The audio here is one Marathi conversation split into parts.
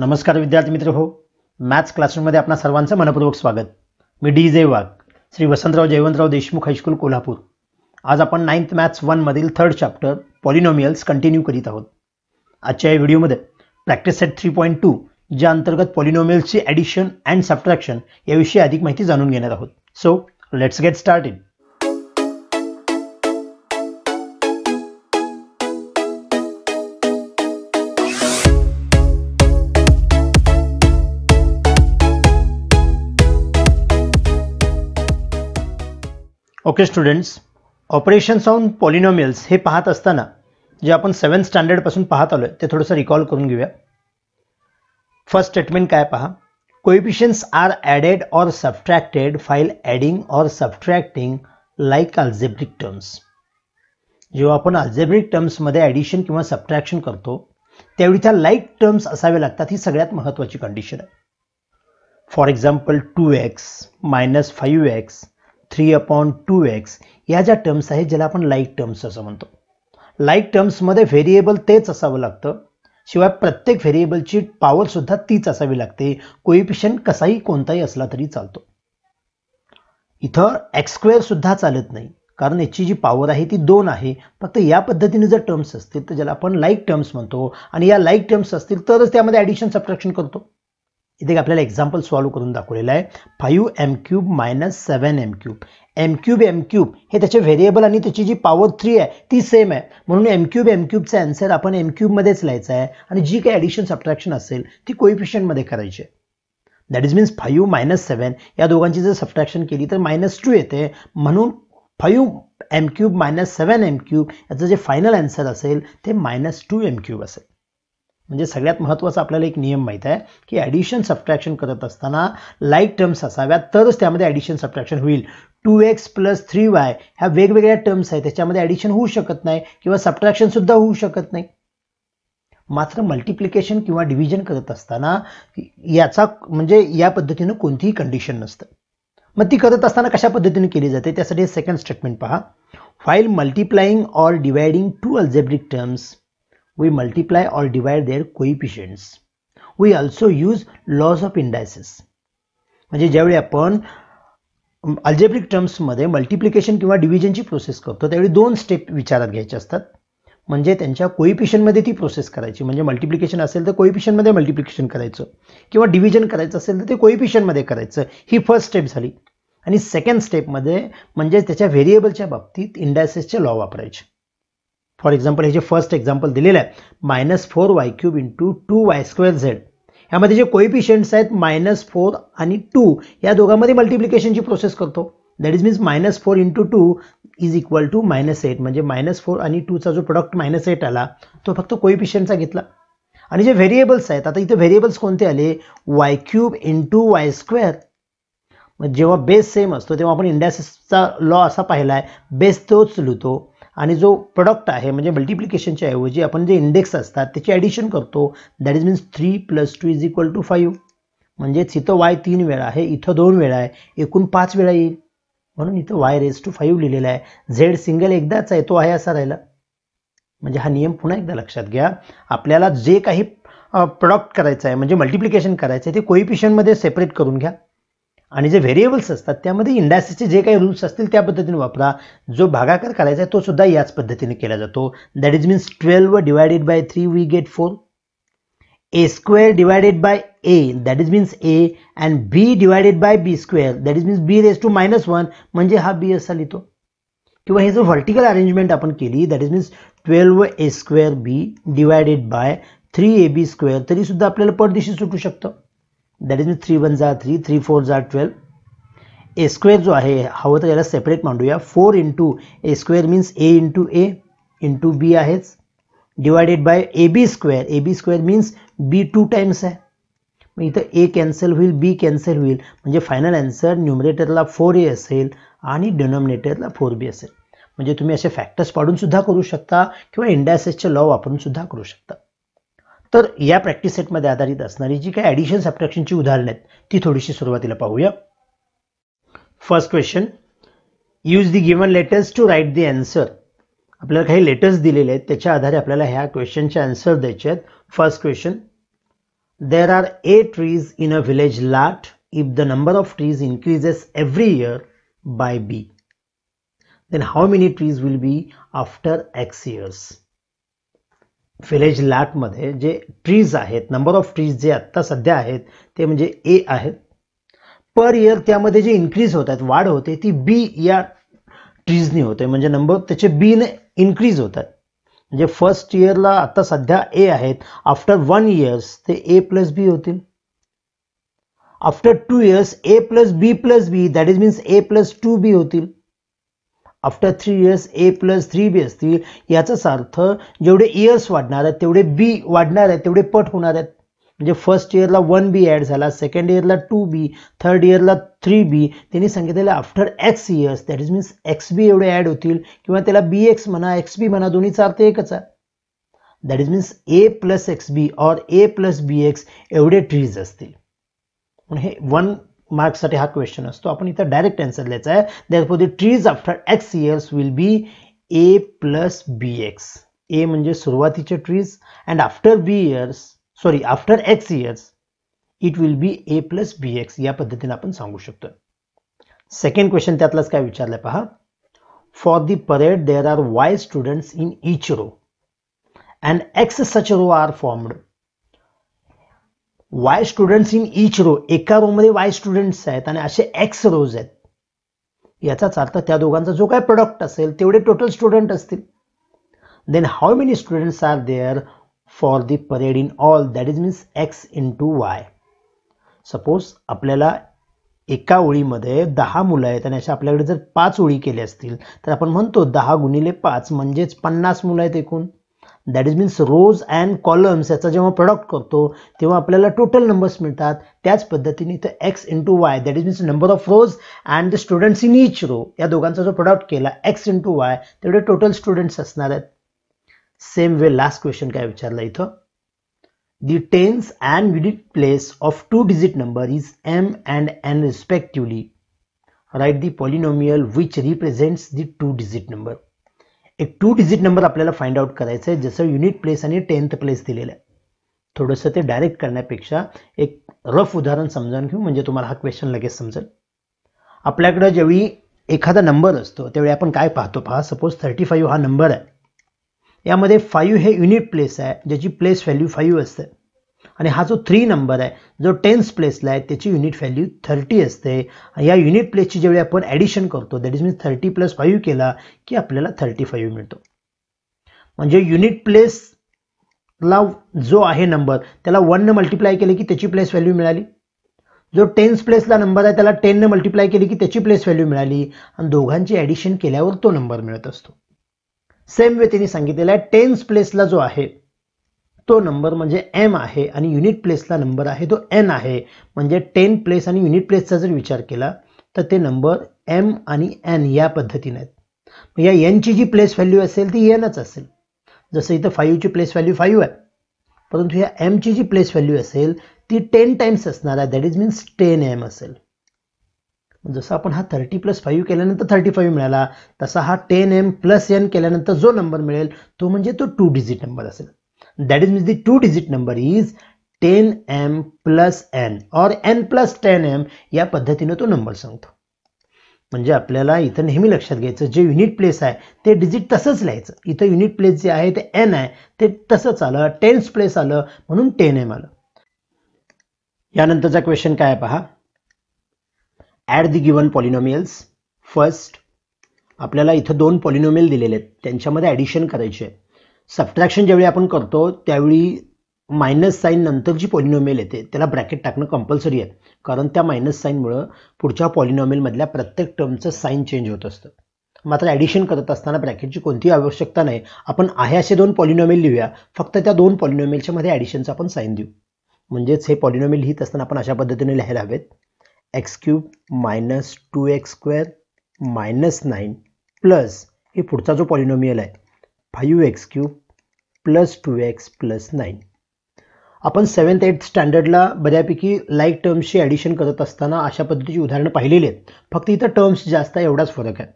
नमस्कार विद्यार्थी मित्र हो मॅथ्स क्लासरूममध्ये आपणा सर्वांचं मनपूर्वक स्वागत मी D J Wagh Shri Vasantrao Jayvantrao Deshmukh high school Kolhapur आज आपण नाईन्थ मॅथ्स वनमधील थर्ड चॅप्टर पॉलिनॉमियल्स कंटिन्यू करीत आहोत आजच्या या व्हिडिओमध्ये practice set three point two ज्या अंतर्गत पॉलिनॉमियल्सची ॲडिशन अँड सबट्रॅक्शन याविषयी अधिक माहिती जाणून घेणार आहोत so let's get start in okay students operations on polynomials हे पाहत असताना जे आपण सेवन स्टँडर्डपासून पाहत आलो आहे ते थोडंसं रिकॉल करून घेऊया फर्स्ट स्टेटमेंट काय पहा coefficients are added or subtracted while adding or subtracting like algebraic terms जेव्हा आपण अल्जेब्रिक टर्म्समध्ये ॲडिशन किंवा सबट्रॅक्शन करतो त्यावेळी त्या लाईक टर्म्स असावे लागतात ही सगळ्यात महत्त्वाची कंडिशन आहे for example two x minus five x three upon two x या ज्या टर्म्स आहेत ज्याला आपण लाईक टर्म्स असं म्हणतो लाईक टर्म्समध्ये व्हेरिएबल तेच असावं लागतं शिवाय प्रत्येक व्हेरिएबलची सुद्धा तीच असावी लागते कोइफिशन कसाही कोणताही असला तरी चालतो इथं सुद्धा चालत नाही कारण याची जी पॉवर आहे ती दोन आहे फक्त या पद्धतीने जर टर्म्स असतील तर ज्याला आपण लाईक टर्म्स म्हणतो आणि या लाईक टर्म्स असतील तरच त्यामध्ये ॲडिशन सबट्रॅक्शन करतो इथे आपल्याला एक्झाम्पल सॉल्व्ह करून दाखवलेलं आहे five m cube minus seven m cube m cube m cube हे त्याचे व्हेरिएबल आणि त्याची जी पॉवर थ्री आहे ती सेम आहे म्हणून एम क्यूब एम क्यूबचा आन्सर आपण एम क्यूबमध्येच लिहायचा आहे आणि जी काही ॲडिशन सबट्रॅक्शन असेल ती कोइफिशियंटमध्ये करायची आहे that is means five minus seven या दोघांची जर सबट्रॅक्शन केली तर मायनस टू येते म्हणून five m cube minus seven m cube याचं जे फायनल आन्सर असेल ते मायनस टू एम क्यूब असेल म्हणजे सगळ्यात महत्त्वाचा आपल्याला एक नियम माहीत आहे की ॲडिशन सबट्रॅक्शन करत असताना लाईक टर्म्स असाव्यात तरच त्यामध्ये ॲडिशन सबट्रॅक्शन होईल two x plus three y ह्या वेगवेगळ्या टर्म्स आहेत त्याच्यामध्ये ॲडिशन होऊ शकत नाही किंवा सबट्रॅक्शनसुद्धा होऊ शकत नाही मात्र मल्टिप्लिकेशन किंवा डिव्हिजन करत असताना याचा म्हणजे या पद्धतीनं कोणतीही कंडिशन नसतं मग ती करत असताना कशा पद्धतीने केली जाते त्यासाठी सेकंड स्टेटमेंट पहा while multiplying or dividing two algebraic terms We multiply or divide their coefficients. We also use laws of indices. म्हणजे ज्यावेळी आपण अल्जेब्रिक टर्म्समध्ये मल्टिप्लिकेशन किंवा डिव्हिजनची प्रोसेस करतो त्यावेळी दोन स्टेप विचारात घ्यायचे असतात म्हणजे त्यांच्या कोईपिशनमध्ये ती प्रोसेस करायची म्हणजे मल्टिप्लिकेशन असेल तर कोइपिशनमध्ये मल्टिप्लिकेशन करायचं किंवा डिव्हिजन करायचं असेल तर ते कोइपिशनमध्ये करायचं ही फर्स्ट स्टेप झाली आणि सेकंड स्टेपमध्ये म्हणजे त्याच्या व्हेरिएबलच्या बाबतीत इंडायसेसचे लॉ वापरायचे फॉर एक्झाम्पल हे जे फर्स्ट एक्झाम्पल दिलेलं आहे minus four y cube into two y square z ह्यामध्ये जे कोइफिशियंट्स आहेत मायनस फोर आणि टू या दोघांमध्ये मल्टिप्लिकेशनची प्रोसेस करतो that is means minus four into two is equal to minus eight म्हणजे मायनस फोर आणि टूचा जो प्रोडक्ट मायनस एट आला तो फक्त कोइफिशियंटचा घेतला आणि जे व्हेरिएबल्स आहेत आता इथे व्हेरिएबल्स कोणते आले y cube into y square जेव्हा बेस सेम असतो तेव्हा आपण इंडियासचा लॉ असा पाहिला आहे बेस तोच लुतो आणि जो प्रोडक्ट आहे म्हणजे मल्टिप्लिकेशनच्या ऐवजी आपण जे इंडेक्स असतात त्याची ॲडिशन करतो that is means three plus two is equal to five म्हणजेच इथं वाय तीन वेळा आहे इथं दोन वेळा आहे एकूण पाच वेळा येईल म्हणून इथं वाय रेस टू फाईव्ह लिहिलेला आहे झेड सिंगल एकदाच आहे तो आहे असा राहिला म्हणजे हा नियम पुन्हा एकदा लक्षात घ्या आपल्याला जे काही प्रोडक्ट करायचं आहे म्हणजे मल्टिप्लिकेशन करायचं आहे ते कोईपिशनमध्ये सेपरेट करून घ्या आणि जे व्हेरिएबल्स असतात त्यामध्ये इंडॅसिसचे जे काही रूल्स असतील त्या पद्धतीने वापरा जो भागाकार करायचा आहे तो सुद्धा याच पद्धतीने केला जातो that is means twelve divided by three we get four a square divided by a that is means a and b divided by b square that is means b raise two minus one म्हणजे हा बी असा लिहितो किंवा हे जो व्हर्टिकल अरेंजमेंट आपण केली that is means twelve a square b divided by three A B square तरीसुद्धा आपल्याला परदेशी सुटू शकतं that is me three one जा थ्री थ्री फोर जा ट्वेल्व ए स्क्वेअर जो आहे हवं तर याला सेपरेट मांडूया four into a square means a into a into b आहेच divided by a B square a B square means b two times आहे मग इथं ए कॅन्सल होईल बी कॅन्सल होईल म्हणजे फायनल ॲन्सर न्युमरेटरला फोर ए असेल आणि डिनॉमिनेटरला फोर बी असेल म्हणजे तुम्ही असे फॅक्टर्स पाडूनसुद्धा करू शकता किंवा इंडायसेसचे लॉ वापरूनसुद्धा करू शकता तर या प्रॅक्टिस सेटमध्ये आधारित असणारी जी काही ॲडिशन सबट्रॅक्शनची उदाहरणं आहेत ती थोडीशी सुरुवातीला पाहूया first question use the given letters to write the answer आपल्याला काही लेटर्स दिलेले आहेत त्याच्या आधारे आपल्याला ह्या क्वेश्चनचे आन्सर द्यायचे आहेत first question there are A trees in a village lot if the number of trees increases every year by B then how many trees will be after X years village लॅटमध्ये जे ट्रीज आहेत नंबर ऑफ ट्रीज जे आत्ता सध्या आहेत ते म्हणजे ए आहेत पर इयर त्यामध्ये जे इन्क्रीज होत आहेत वाढ होते ती बी या ट्रीजनी होते म्हणजे नंबर त्याचे बीने इन्क्रीज होत आहेत म्हणजे फर्स्ट इयरला आता सध्या ए आहेत आफ्टर वन इयर्स ते ए प्लस बी होतील after two years A plus B plus B that is means A plus two B होतील after three years A plus three B असतील याचाच अर्थ जेवढे इयर्स वाढणार आहेत तेवढे बी वाढणार आहेत तेवढे पट होणार आहेत म्हणजे फर्स्ट इयरला वन बी ॲड झाला सेकंड इयरला टू बी थर्ड इयरला थ्री बी त्यांनी सांगितलेलं after X years that is means X B एवढे ॲड होतील किंवा त्याला बी एक्स म्हणा एक्स बी म्हणा दोन्हीचा अर्थ एकच आहे that is means A plus X B और ए प्लस बी एक्स एवढे ट्रीज असतील हे वन मार्क्ससाठी हा क्वेश्चन असतो आपण इथं डायरेक्ट आन्सर द्यायचा आहे that the trees after X years will be A plus B X A म्हणजे सुरुवातीचे trees and after B years sorry after X years it will be A plus B X या पद्धतीने आपण सांगू शकतो सेकंड क्वेश्चन त्यातलाच काय विचारलं पहा for the parade there are Y students in each row and X such rows are formed Y students in each row एका मध्ये वाय स्टुडंट्स आहेत आणि असे एक्स रोज आहेत याचाच अर्थ त्या दोघांचा जो काय प्रोडक्ट असेल तेवढे टोटल स्टुडंट असतील then how many students are there for the parade in all that is means X into Y वाय सपोज आपल्याला एका ओळीमध्ये दहा मुलं आहेत आणि अशा आपल्याकडे जर पाच ओळी केल्या असतील तर आपण म्हणतो दहा गुणिले पाच म्हणजेच पन्नास मुलं आहेत एकूण that is means rows and columns याचा जेव्हा प्रोडक्ट करतो तेव्हा आपल्याला टोटल नंबर्स मिळतात त्याच पद्धतीने इथं X into Y that is means number of rows and the students in each row या दोघांचा जो प्रोडक्ट केला एक्स इंटू वाय तेवढे टोटल स्टुडंट्स असणार आहेत सेम वे लास्ट क्वेश्चन काय विचारला इथं दी टेन्स अँड विडिट place of two digit number is M and N respectively write the polynomial which represents the two digit number एक टू डिजिट नंबर आपल्याला फाइंड आउट करायचा आहे जसं युनिट प्लेस आणि टेन्थ प्लेस दिलेलं आहे थोडंसं ते डायरेक्ट करण्यापेक्षा एक रफ उदाहरण समजावून घेऊ म्हणजे तुम्हाला हा क्वेश्चन लगेच समजेल आपल्याकडं ज्यावेळी एखादा नंबर असतो त्यावेळी आपण काय पाहतो पहा सपोज थर्टी फाईव्ह हा नंबर आहे यामध्ये फाईव्ह हे युनिट प्लेस आहे ज्याची प्लेस व्हॅल्यू फाईव्ह असते आणि हा जो थ्री नंबर आहे जो टेन्स प्लेसला आहे त्याची युनिट व्हॅल्यू थर्टी असते या युनिट प्लेसची ज्यावेळी आपण ॲडिशन करतो that is means thirty plus five केला की आपल्याला थर्टी फाईव्ह मिळतो म्हणजे युनिट प्लेसला जो आहे नंबर त्याला वननं मल्टिप्लाय केले की त्याची प्लेस व्हॅल्यू मिळाली जो टेन्स प्लेसला नंबर आहे त्याला ने मल्टिप्लाय केली की त्याची प्लेस व्हॅल्यू मिळाली आणि दोघांची ॲडिशन केल्यावर तो नंबर मिळत असतो सेम वे त्यांनी सांगितलेला आहे टेन्स प्लेसला जो आहे तो नंबर म्हणजे एम आहे आणि युनिट प्लेसला नंबर आहे तो एन आहे म्हणजे टेन प्लेस आणि युनिट प्लेसचा जर विचार केला तर ते नंबर एम आणि एन या पद्धतीने आहेत या एनची जी प्लेस व्हॅल्यू असेल ती एनच असेल जसं इथं फाईव्हची प्लेस व्हॅल्यू फाईव्ह आहे परंतु या एमची जी प्लेस व्हॅल्यू असेल ती टेन टाइम्स असणार आहे that is means ten M असेल जसं आपण हा थर्टी प्लस फाईव्ह केल्यानंतर थर्टी फाईव्ह मिळाला तसा हा टेन एम प्लस एन केल्यानंतर जो नंबर मिळेल तो म्हणजे तो टू डिजिट नंबर असेल that is means the two digit number is 10m plus N और एन प्लस टेन एम या पद्धतीनं तो नंबर सांगतो म्हणजे आपल्याला इथं नेहमी लक्षात घ्यायचं जे युनिट प्लेस आहे ते डिजिट तसंच लिहायचं इथं युनिट प्लेस जे आहे ते एन आहे ते तसंच आलं टेन्स प्लेस आलं म्हणून टेन एम आलं यानंतरचा क्वेश्चन काय पहा add the given polynomials first आपल्याला इथं दोन पॉलिनोमियल दिलेले आहेत त्यांच्यामध्ये ऍडिशन करायचे आहे सबट्रॅक्शन ज्यावेळी आपण करतो त्यावेळी मायनस साईन नंतर जी पॉलिनॉमियल येते त्याला ब्रॅकेट टाकणं कंपल्सरी आहे कारण त्या मायनस साईनमुळं पुढच्या पॉलिनॉमेलमधल्या प्रत्येक टर्मचं साईन चेंज होत असतं मात्र ॲडिशन करत असताना ब्रॅकेटची कोणतीही आवश्यकता नाही आपण आहे असे दोन पॉलिनॉमियल लिहूया फक्त त्या दोन पॉलिनॉमियलच्या मध्ये ॲडिशनचं आपण साईन देऊ म्हणजेच हे पॉलिनॉमियल लिहित असताना आपण अशा पद्धतीने लिहायला हवेत X cube minus two X square minus nine plus हे पुढचा जो पॉलिनॉमियल आहे five X cube plus two x plus nine आपण सेवन्थ एट स्टँडर्डला बऱ्यापैकी लाईक टर्म्सची ॲडिशन करत असताना अशा पद्धतीची उदाहरणं पाहिलेली आहेत फक्त इथं टर्म्स जास्त एवढाच फरक आहे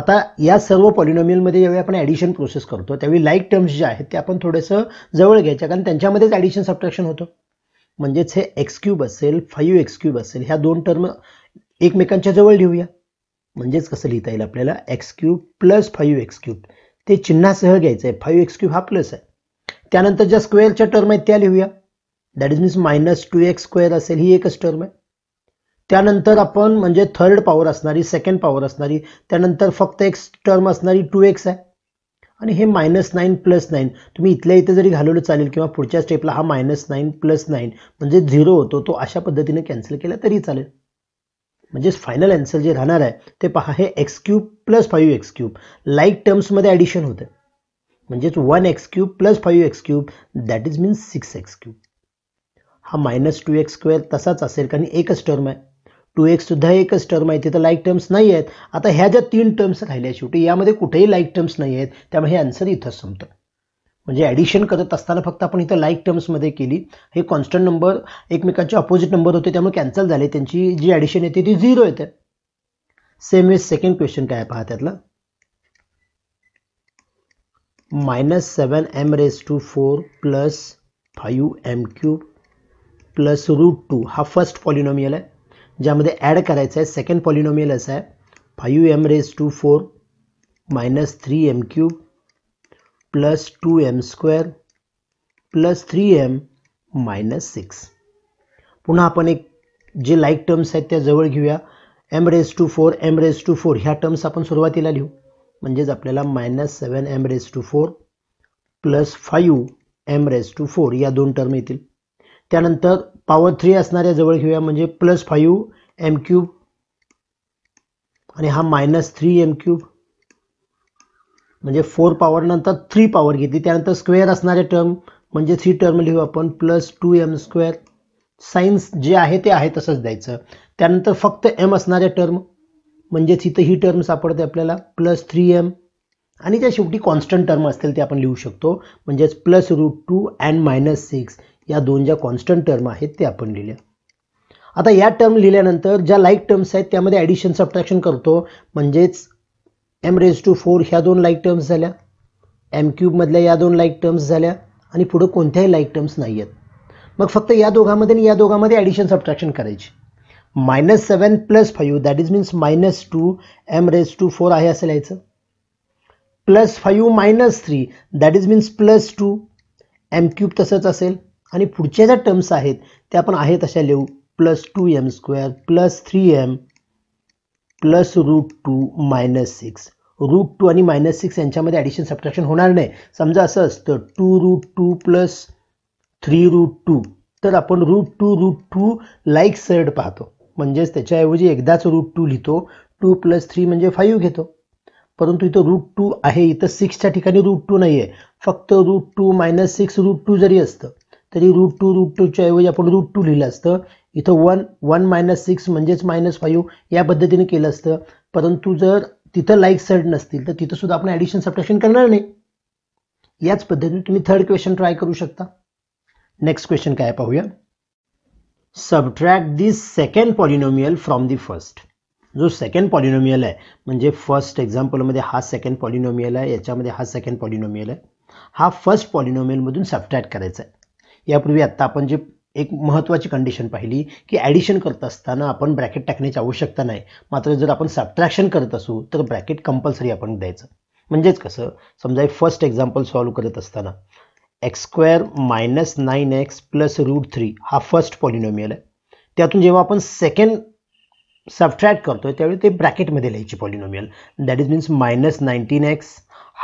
आता या सर्व पॉलिनॉमियलमध्ये ज्यावेळी आपण ॲडिशन प्रोसेस करतो त्यावेळी लाईक टर्म्स जे आहेत ते आपण थोडंसं जवळ घ्यायच्या कारण त्यांच्यामध्येच ॲडिशन सबट्रॅक्शन होतं म्हणजेच हे एक्स क्यूब असेल फाईव्ह एक्स क्यूब असेल ह्या दोन टर्म एकमेकांच्या जवळ लिहूया म्हणजेच कसं लिहिता येईल आपल्याला X cube plus five X cube ते चिन्हासह घ्यायचं आहे फाईव्ह एक्स क्यूब हा प्लस आहे त्यानंतर ज्या स्क्वेअरच्या टर्म आहेत त्या लिहूया that is means minus two X square असेल ही एकच टर्म आहे त्यानंतर आपण म्हणजे थर्ड पॉवर असणारी सेकंड पॉवर असणारी त्यानंतर फक्त एक टर्म असणारी टू एक्स आहे आणि हे मायनस नाईन प्लस नाईन तुम्ही इथल्या इथे जरी घालवलं चालेल किंवा पुढच्या स्टेपला हा मायनस नाईन प्लस नाईन म्हणजे झिरो होतो तो अशा पद्धतीने कॅन्सल केला तरी चालेल म्हणजेच फायनल ॲन्सर जे राहणार आहे ते पहा हे X cube plus five X cube like टर्म्समध्ये ॲडिशन होतं म्हणजेच one X cube plus five X cube that is means six X cube हा मायनस टू एक्स स्क्वेअर तसाच असेल कारण एकच टर्म आहे टू एक्ससुद्धा एकच टर्म आहे तिथं लाईक टर्म्स नाही आहेत आता ह्या ज्या तीन टर्म्स राहिल्या शेवटी यामध्ये कुठेही लाईक टर्म्स नाही आहेत त्यामुळे हे आन्सर इथंच संपतं म्हणजे ॲडिशन करत असताना फक्त आपण इथं लाईक टर्म्समध्ये केली हे कॉन्स्टंट नंबर एकमेकांचे ऑपोजिट नंबर होते त्यामुळे कॅन्सल झाले त्यांची जी ॲडिशन येते ती झिरो येते सेम वे सेकंड क्वेश्चन काय पहा त्यातला minus seven M raise to four plus five M cube plus root two हा फर्स्ट पॉलिनॉमियल आहे ज्यामध्ये ॲड करायचा आहे सेकंड पॉलिनॉमियल असा आहे five M raise to four minus three M cube plus two M square plus three M minus six पुन्हा आपण एक जे लाईक टर्म्स आहेत त्या जवळ घेऊया M raise to four M raise to four ह्या टर्म्स आपण सुरुवातीला लिहू म्हणजेच आपल्याला minus seven M raise to four plus five M raise to four या दोन टर्म येतील त्यानंतर पॉवर थ्री असणाऱ्या जवळ घेऊया म्हणजे प्लस फाईव्ह एम क्यूब आणि हा मायनस थ्री एम क्यूब म्हणजे फोर पॉवर नंतर थ्री पॉवर घेतली त्यानंतर स्क्वेअर असणारे टर्म म्हणजे थ्री टर्म लिहू आपण plus two M square signs जे आहे ते आहे तसंच द्यायचं त्यानंतर फक्त एम असणारे टर्म म्हणजे तिथं ही टर्म सापडते आपल्याला प्लस थ्री एम आणि त्या शेवटी कॉन्स्टंट टर्म असतील ते आपण लिहू शकतो म्हणजेच plus root two and minus six या दोन ज्या कॉन्स्टंट टर्म आहेत ते आपण लिहिल्या आता या टर्म लिहिल्यानंतर ज्या लाईक टर्म्स आहेत त्यामध्ये ॲडिशन सबट्रॅक्शन करतो म्हणजेच एम रेज टू फोर ह्या दोन लाईक टर्म्स झाल्या एम क्यूबमधल्या या दोन लाईक टर्म्स झाल्या आणि पुढं कोणत्याही लाईक टर्म्स नाही आहेत मग फक्त या दोघांमध्ये आणि या दोघांमध्ये ॲडिशन सबट्रॅक्शन करायची minus seven plus five that is means minus two M raise to four आहे असं लिहायचं plus five minus three that is means plus two M cube तसंच असेल आणि पुढच्या ज्या टर्म्स आहेत त्या आपण आहेत तशा लिहू plus two M square plus three M plus root two minus six root two आणि मायनस सिक्स यांच्यामध्ये ॲडिशन सबट्रॅक्शन होणार नाही समजा असं असतं two root two plus three root two तर आपण root two root two like surd पाहतो म्हणजेच त्याच्याऐवजी एकदाच रूट टू लिहितो टू प्लस थ्री म्हणजे फाईव्ह घेतो परंतु इथं रूट टू आहे इथं सिक्सच्या ठिकाणी रूट टू नाही आहे फक्त root two minus six root two जरी असतं तरी रूट टू रूट टूच्या ऐवजी आपण रूट टू लिहिलं असतं इथं वन वन मायनस सिक्स म्हणजेच मायनस फाईव्ह या पद्धतीने केलं असतं परंतु जर तिथं लाईक साईड नसतील तर तिथं सुद्धा आपण ॲडिशन सबट्रॅक्शन करणार नाही याच पद्धतीने तुम्ही थर्ड क्वेश्चन ट्राय करू शकता नेक्स्ट क्वेश्चन काय पाहूया subtract this second polynomial from the first जो सेकंड पॉलिनोमियल आहे म्हणजे फर्स्ट एक्झाम्पलमध्ये हा सेकंड पॉलिनोमियल आहे याच्यामध्ये हा सेकंड पॉलिनोमियल आहे हा फर्स्ट पॉलिनोमियलमधून सबट्रॅक्ट करायचा आहे यापूर्वी आत्ता आपण जे एक महत्त्वाची कंडिशन पाहिली की ॲडिशन करत असताना आपण ब्रॅकेट टाकण्याची आवश्यकता नाही मात्र जर आपण सबट्रॅक्शन करत असू तर ब्रॅकेट कंपल्सरी आपण द्यायचं म्हणजेच कसं समजा फर्स्ट एक्झाम्पल सॉल्व्ह करत असताना X square minus nine X plus root three हा फर्स्ट पॉलिनोमियल आहे त्यातून जेव्हा आपण सेकंड सबट्रॅक्ट करतो त्यावेळी ते ब्रॅकेटमध्ये लिहायची polynomial that is means minus nineteen X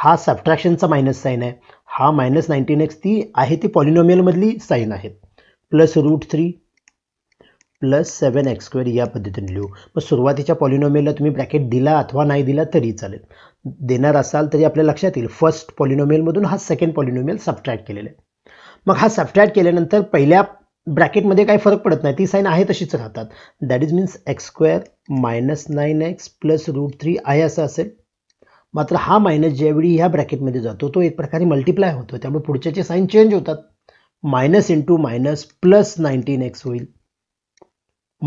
हा सबट्रॅक्शनचा मायनस साईन आहे हा मायनस नाईन्टीन एक्स ती आहे ती पॉलिनोमियलमधली साईन आहेत plus root three plus seven X square या पद्धतीने लिहू मग सुरुवातीच्या पॉलिनोमियलला तुम्ही ब्रॅकेट दिला अथवा नाही दिला तरी चालेल देणार असाल तरी आपल्या लक्षात येईल फर्स्ट पॉलिनोमियलमधून हा सेकंड पॉलिनोमियल सबट्रॅक्ट केलेला आहे मग हा सबट्रॅक्ट केल्यानंतर पहिल्या ब्रॅकेटमध्ये काही फरक पडत नाही ती साईन आहे तशीच राहतात that is means X square minus nine X plus root three आहे असं असेल मात्र हा मायनस ज्यावेळी ह्या ब्रॅकेटमध्ये जातो तो एक प्रकारे मल्टिप्लाय होतो त्यामुळे पुढच्याचे साईन चेंज होतात minus into minus plus nineteen X होईल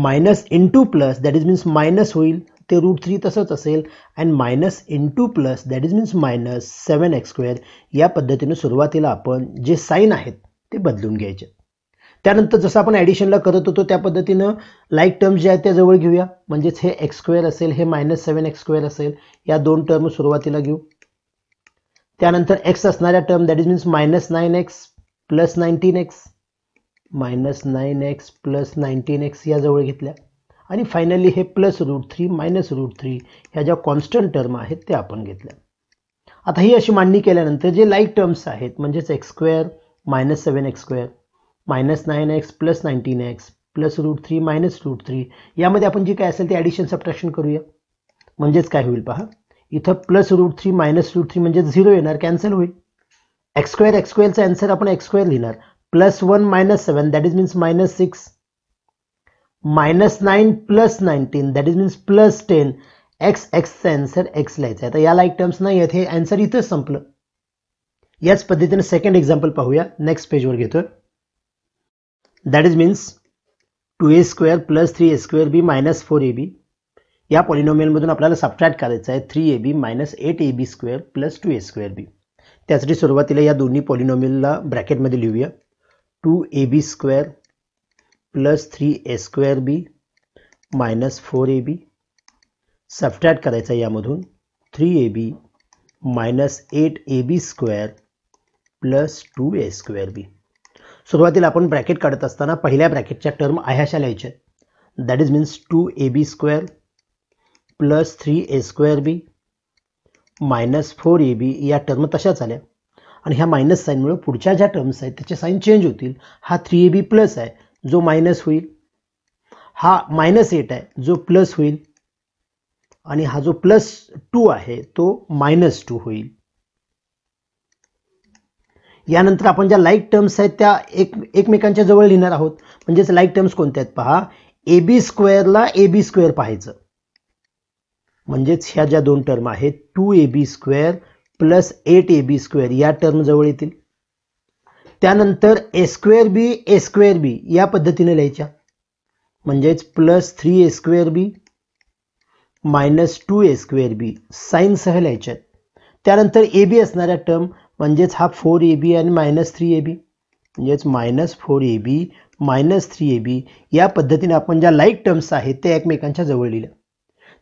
minus into plus that is means minus होईल ते रूट थ्री तसंच असेल and minus into plus that is means minus seven X square या पद्धतीनं सुरुवातीला आपण जे साईन आहेत ते बदलून घ्यायचे त्यानंतर जसं आपण ॲडिशनला करत होतो त्या पद्धतीनं लाईक टर्म्स जे आहेत त्या जवळ घेऊया म्हणजेच हे एक्स स्क्वेअर असेल हे मायनस सेवन एक्स असेल या दोन टर्म सुरुवातीला घेऊ त्यानंतर एक्स असणाऱ्या term that is means minus nine X plus nineteen X minus nine X plus nineteen X या जवळ घेतल्या आणि फायनली हे plus root three minus root three ह्या ज्या कॉन्स्टंट टर्म आहेत त्या आपण घेतल्या आता ही अशी मांडणी केल्यानंतर जे लाईक टर्म्स आहेत म्हणजेच X square minus seven X square minus nine X plus nineteen X plus root three minus root three यामध्ये आपण जी काय असेल ते ॲडिशन सबट्रॅक्शन करूया म्हणजेच काय होईल पहा इथं plus root three minus root three म्हणजे झिरो येणार कॅन्सल होईल एक्स एक्सक्वेअर एक्सक्वेअरचा अँसर आपण एक्स्क्वेअर लिहिणार plus one minus seven that is means minus six minus nine plus nineteen that is means plus ten X एक्सचा अँसर एक्स लिहायचा आहे तर याला एक टर्म्स नाही आहेत हे अँसर इथं संपलं याच पद्धतीने सेकंड एक्झाम्पल पाहूया नेक्स्ट पेजवर घेतोय that is means two A square plus three A square B minus four A B या पॉलिनोमियलमधून आपल्याला सबट्रॅक्ट करायचं आहे three A B minus eight A B square plus two A square B त्यासाठी सुरुवातीला या दोन्ही पॉलिनॉमिलला ब्रॅकेटमध्ये लिहूया two A B square plus three A square B minus four A B subtract करायचा यामधून three A B minus eight A B square plus two A square B सुरुवातीला आपण ब्रॅकेट काढत असताना पहिल्या ब्रॅकेटच्या टर्म अशा लिहायच्या that is means two A B square plus three A square B minus four A B या टर्म तशाच आल्या आणि ह्या मायनस साईनमुळे पुढच्या ज्या टर्म्स आहेत त्याचे साईन चेंज होतील हा थ्री ए बी प्लस आहे जो मायनस होईल हा मायनस एट आहे जो प्लस होईल आणि हा जो प्लस टू आहे तो मायनस टू होईल यानंतर आपण ज्या लाईक टर्म्स आहेत त्या एक एकमेकांच्या जवळ लिहिणार आहोत म्हणजेच लाईक टर्म्स कोणत्या आहेत पहा A B स्क्वेअरला A B square पाहायचं म्हणजेच ह्या ज्या दोन टर्म आहेत two A B square plus eight A B square या टर्म जवळ येतील त्यानंतर ए स्क्वेअर बी ए स्क्वेअर बी या पद्धतीने लिहायच्या म्हणजेच plus three A square B minus two A square B साईनसह लिहायच्या त्यानंतर ए बी असणाऱ्या टर्म म्हणजेच हा फोर ए बी आणि मायनस थ्री ए बी म्हणजेच minus four A B minus three A B या पद्धतीने आपण ज्या लाईक टर्म्स आहेत ते एकमेकांच्या जवळ लिहिल्या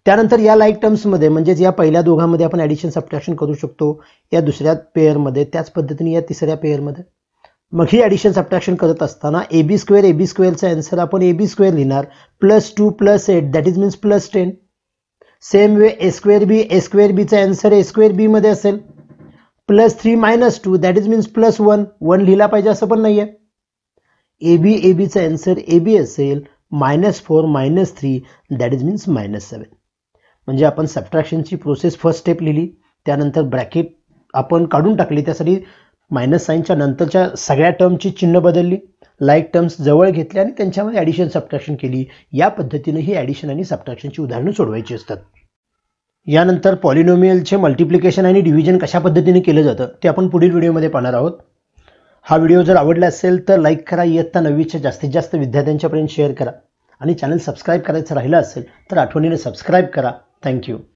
त्यानंतर या लाईक टर्म्समध्ये म्हणजेच या पहिल्या दोघांमध्ये आपण ॲडिशन सबट्रॅक्शन करू शकतो या दुसऱ्या पेअरमध्ये त्याच पद्धतीने या तिसऱ्या पेअरमध्ये मग ही ॲडिशन सबट्रॅक्शन करत असताना ए बी स्क्वेअर ए बी स्क्वेअरचा अँसर आपण ए बी स्क्वेअर लिहिणार plus two plus eight that is means plus ten same way A square B A square बीचा अँसर ए स्क्वेअर बीमध्ये असेल plus three minus two that is means plus one one लिहिला पाहिजे असं पण नाही आहे ए बी ए बीचा अँसर ए बी असेल minus four minus three that is means minus seven म्हणजे आपण सबट्रॅक्शनची प्रोसेस फर्स्ट स्टेप लिहिली त्यानंतर ब्रॅकेट आपण काढून टाकली त्यासाठी मायनस साईनच्या नंतरच्या सगळ्या टर्मची चिन्ह बदलली लाईक टर्म्स जवळ घेतले आणि त्यांच्यामध्ये ॲडिशन सबट्रॅक्शन केली या पद्धतीने ही ॲडिशन आणि सबट्रॅक्शनची उदाहरणं सोडवायची असतात यानंतर पॉलिनोमियलचे मल्टिप्लिकेशन आणि डिव्हिजन कशा पद्धतीने केलं जातं ते आपण पुढील व्हिडिओमध्ये पाहणार आहोत हा व्हिडिओ जर आवडला असेल तर लाईक करा इयत्ता नववीच्या जास्तीत जास्त विद्यार्थ्यांच्यापर्यंत शेअर करा आणि चॅनल सबस्क्राईब करायचं राहिलं असेल तर आठवणीने सबस्क्राईब करा Thank you.